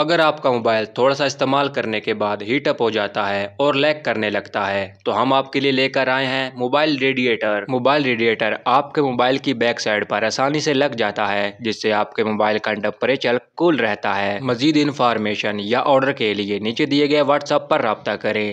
अगर आपका मोबाइल थोड़ा सा इस्तेमाल करने के बाद हीटअप हो जाता है और लैग करने लगता है तो हम आपके लिए लेकर आए हैं मोबाइल रेडिएटर मोबाइल रेडिएटर आपके मोबाइल की बैक साइड पर आसानी से लग जाता है जिससे आपके मोबाइल का टेम्परेचर कूल रहता है मजीद इन्फॉर्मेशन या ऑर्डर के लिए नीचे दिए गए व्हाट्सएप पर रबता करें